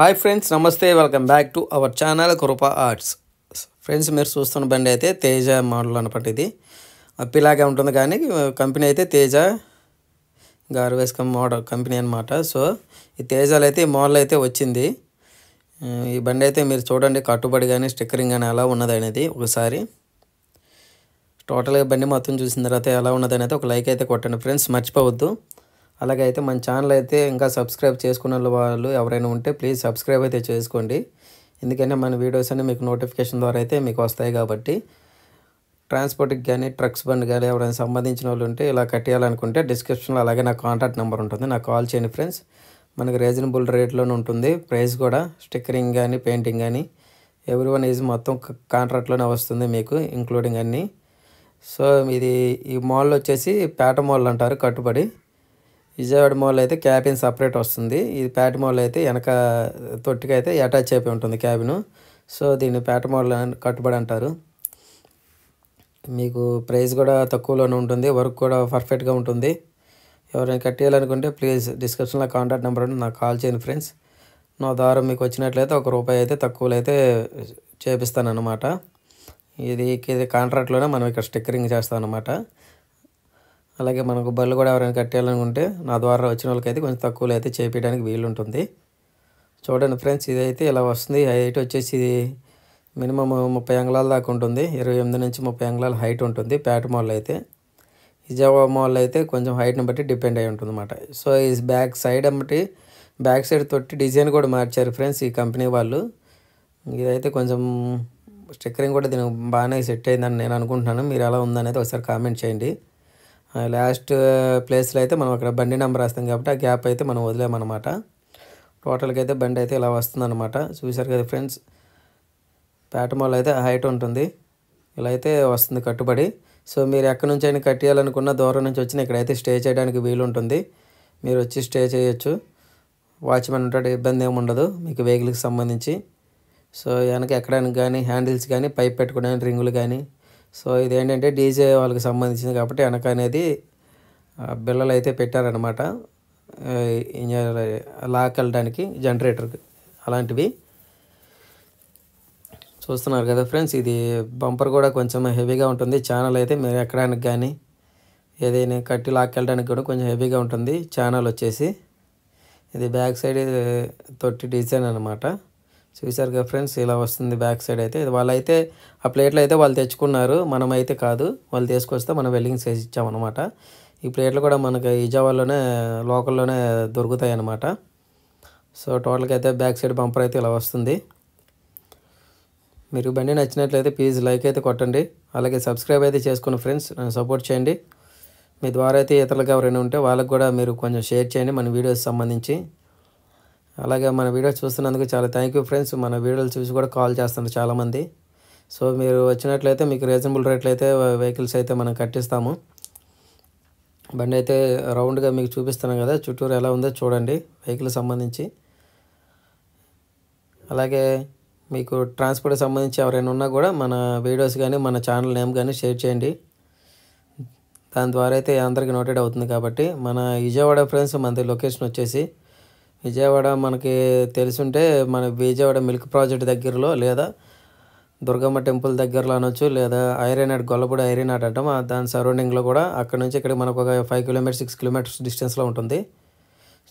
hi friends నమస్తే welcome back to our channel Kripa Arts friends మీరు చూస్తున్న బండి అయితే తేజ మోడల్ అనపట్టి ఇది అప్పిలాగే ఉంటుంది కానీ కంపెనీ అయితే తేజ గార్వేస్కం మోడల్ కంపెనీ అనమాట సో ఈ తేజాలు అయితే ఈ మోడల్ అయితే వచ్చింది ఈ బండి అయితే మీరు చూడండి కట్టుబడి కానీ స్టిక్కరింగ్ కానీ ఎలా ఉన్నది అనేది ఒకసారి టోటల్గా బండి మొత్తం చూసిన తర్వాత ఎలా ఉన్నది ఒక లైక్ అయితే కొట్టండి ఫ్రెండ్స్ మర్చిపోవద్దు అలాగే అయితే మన ఛానల్ అయితే ఇంకా సబ్స్క్రైబ్ చేసుకున్న వాళ్ళు ఎవరైనా ఉంటే ప్లీజ్ సబ్స్క్రైబ్ అయితే చేసుకోండి ఎందుకంటే మన వీడియోస్ అన్నీ మీకు నోటిఫికేషన్ ద్వారా అయితే మీకు వస్తాయి కాబట్టి ట్రాన్స్పోర్ట్కి కానీ ట్రక్స్ బండ్ కానీ ఎవరైనా సంబంధించిన వాళ్ళు ఉంటే ఇలా కట్టేయాలనుకుంటే డిస్క్రిప్షన్లో అలాగే నా కాంటాక్ట్ నెంబర్ ఉంటుంది నాకు కాల్ చేయండి ఫ్రెండ్స్ మనకి రీజనబుల్ రేట్లోనే ఉంటుంది ప్రైస్ కూడా స్టిక్కరింగ్ కానీ పెయింటింగ్ కానీ ఎవ్రీ వన్ ఈజ్ మొత్తం కాంట్రాక్ట్లోనే వస్తుంది మీకు ఇంక్లూడింగ్ అన్నీ సో ఇది ఈ మాల్ వచ్చేసి పేట మాల్ అంటారు కట్టుబడి విజయవాడ మోల్ అయితే క్యాబిన్ సపరేట్ వస్తుంది ఇది ప్యాట్ మోల్ అయితే వెనక తొట్టికైతే అటాచ్ అయిపోయి ఉంటుంది క్యాబిన్ సో దీన్ని ప్యాట్ మోల్ కట్టుబడి అంటారు మీకు ప్రైస్ కూడా తక్కువలోనే ఉంటుంది వర్క్ కూడా పర్ఫెక్ట్గా ఉంటుంది ఎవరైనా కట్టేయాలనుకుంటే ప్లీజ్ డిస్క్రిప్షన్లో కాంటాక్ట్ నెంబర్ నాకు కాల్ చేయండి ఫ్రెండ్స్ నా దారం మీకు వచ్చినట్లయితే ఒక రూపాయి అయితే తక్కువలో అయితే చేపిస్తానన్నమాట ఇది ఇది కాంట్రాక్ట్లోనే మనం ఇక్కడ స్టిక్కరింగ్ చేస్తాం అనమాట అలాగే మనకు బళ్ళు కూడా ఎవరైనా కట్టేయాలనుకుంటే నా ద్వారా వచ్చిన వాళ్ళకైతే కొంచెం తక్కువలో అయితే చేపించడానికి వీలుంటుంది చూడండి ఫ్రెండ్స్ ఇదైతే ఇలా వస్తుంది హైట్ వచ్చేసి మినిమమ్ మినిమం ముప్పై అంగుళాల దాకా ఉంటుంది ఇరవై ఎనిమిది నుంచి ముప్పై అంగుళాల హైట్ ఉంటుంది ప్యాట్ మాల్ అయితే ఇజావా మాల్ అయితే కొంచెం హైట్ని బట్టి డిపెండ్ అయి ఉంటుంది అనమాట సో ఈ బ్యాక్ సైడ్ అమ్మటి బ్యాక్ సైడ్ తొట్టి డిజైన్ కూడా మార్చారు ఫ్రెండ్స్ ఈ కంపెనీ వాళ్ళు ఇదైతే కొంచెం స్టిక్కరింగ్ కూడా దీనికి బాగానే సెట్ అయిందని నేను అనుకుంటున్నాను మీరు ఎలా ఉందనేది ఒకసారి కామెంట్ చేయండి లాస్ట్ ప్లేస్లో అయితే మనం అక్కడ బండి నెంబర్ వస్తాం కాబట్టి ఆ గ్యాప్ అయితే మనం వదిలేమన్నమాట టోటల్గా అయితే బండి అయితే ఇలా వస్తుందన్నమాట చూశారు కదా ఫ్రెండ్స్ పేటమాల్ అయితే హైట్ ఉంటుంది ఇలా అయితే వస్తుంది కట్టుబడి సో మీరు ఎక్కడి నుంచి అయినా కట్టేయాలనుకున్న దూరం నుంచి వచ్చిన ఇక్కడైతే స్టే చేయడానికి వీలు ఉంటుంది మీరు వచ్చి స్టే చేయొచ్చు వాచ్మెన్ ఉంటాడు ఇబ్బంది ఏమి ఉండదు మీకు వెహికల్కి సంబంధించి సో వెనక ఎక్కడానికి కానీ హ్యాండిల్స్ కానీ పైప్ పెట్టుకోవడానికి రింగులు కానీ సో ఇదేంటంటే డీజే వాళ్ళకి సంబంధించింది కాబట్టి వెనక అనేది బిల్లలు అయితే పెట్టారనమాట వెళ్ళడానికి జనరేటర్ అలాంటివి చూస్తున్నారు కదా ఫ్రెండ్స్ ఇది బంపర్ కూడా కొంచెం హెవీగా ఉంటుంది ఛానల్ అయితే మీరు ఎక్కడానికి కానీ ఏదైనా కట్టి లాక్ వెళ్ళడానికి కూడా కొంచెం హెవీగా ఉంటుంది ఛానల్ వచ్చేసి ఇది బ్యాక్ సైడ్ తొట్టి డిజైన్ అనమాట కదా ఫ్రెండ్స్ ఇలా వస్తుంది బ్యాక్ సైడ్ అయితే వాళ్ళైతే ఆ ప్లేట్లు అయితే వాళ్ళు తెచ్చుకున్నారు మనమైతే కాదు వాళ్ళు తీసుకొస్తే మనం వెల్డింగ్ చేసి ఇచ్చామన్నమాట ఈ ప్లేట్లు కూడా మనకి ఇజావాల్లోనే లోకల్లోనే దొరుకుతాయి అన్నమాట సో టోటల్గా అయితే బ్యాక్ సైడ్ బంపర్ అయితే ఇలా వస్తుంది మీరు బండి నచ్చినట్లయితే ప్లీజ్ లైక్ అయితే కొట్టండి అలాగే సబ్స్క్రైబ్ అయితే చేసుకుని ఫ్రెండ్స్ సపోర్ట్ చేయండి మీ ద్వారా అయితే ఇతరులకు ఎవరైనా ఉంటే వాళ్ళకు కూడా మీరు కొంచెం షేర్ చేయండి మన వీడియోస్ సంబంధించి అలాగే మన వీడియో చూస్తున్నందుకు చాలా థ్యాంక్ యూ ఫ్రెండ్స్ మన వీడియోలు చూసి కూడా కాల్ చేస్తున్నారు చాలామంది సో మీరు వచ్చినట్లయితే మీకు రీజనబుల్ రేట్లు అయితే వెహికల్స్ అయితే మనం కట్టిస్తాము బండి అయితే రౌండ్గా మీకు చూపిస్తున్నాం కదా చుట్టూరు ఎలా ఉందో చూడండి వెహికల్ సంబంధించి అలాగే మీకు ట్రాన్స్పోర్ట్ సంబంధించి ఎవరైనా ఉన్నా కూడా మన వీడియోస్ కానీ మన ఛానల్ నేమ్ కానీ షేర్ చేయండి దాని ద్వారా అయితే అందరికీ నోటెడ్ అవుతుంది కాబట్టి మన విజయవాడ ఫ్రెండ్స్ మనది లొకేషన్ వచ్చేసి విజయవాడ మనకి తెలిసుంటే మన విజయవాడ మిల్క్ ప్రాజెక్ట్ దగ్గరలో లేదా దుర్గమ్మ టెంపుల్ దగ్గరలో అనొచ్చు లేదా ఐరనాడ్ గొల్లపూడి ఐరనాడ్ అంటాం దాని సరౌండింగ్లో కూడా అక్కడ నుంచి ఇక్కడ మనకు ఒక ఫైవ్ కిలోమీటర్స్ సిక్స్ కిలోమీటర్స్ డిస్టెన్స్లో ఉంటుంది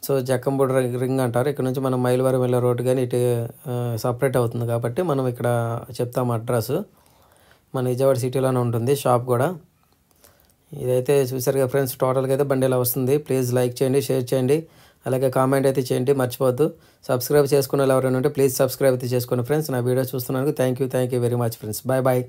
సో జక్కంబూడి రింగ్ అంటారు ఇక్కడ నుంచి మనం మైలవరం వెళ్ళే రోడ్డు కానీ ఇటు సపరేట్ అవుతుంది కాబట్టి మనం ఇక్కడ చెప్తాం అడ్రస్ మన విజయవాడ సిటీలోనే ఉంటుంది షాప్ కూడా ఇదైతే చూసారుగా ఫ్రెండ్స్ టోటల్గా అయితే బండి ఇలా వస్తుంది ప్లీజ్ లైక్ చేయండి షేర్ చేయండి అలాగే కామెంట్ అయితే చేయండి మర్చిపోవద్దు సబ్స్క్రైబ్ చేసుకున్న వాళ్ళు ఎవరైనా ఉంటే ప్లీజ్ సబ్స్క్రైబ్ అయితే చేసుకోండి ఫ్రెండ్స్ నా వీడియో చూస్తున్నందుకు thank you thank you very much friends bye bye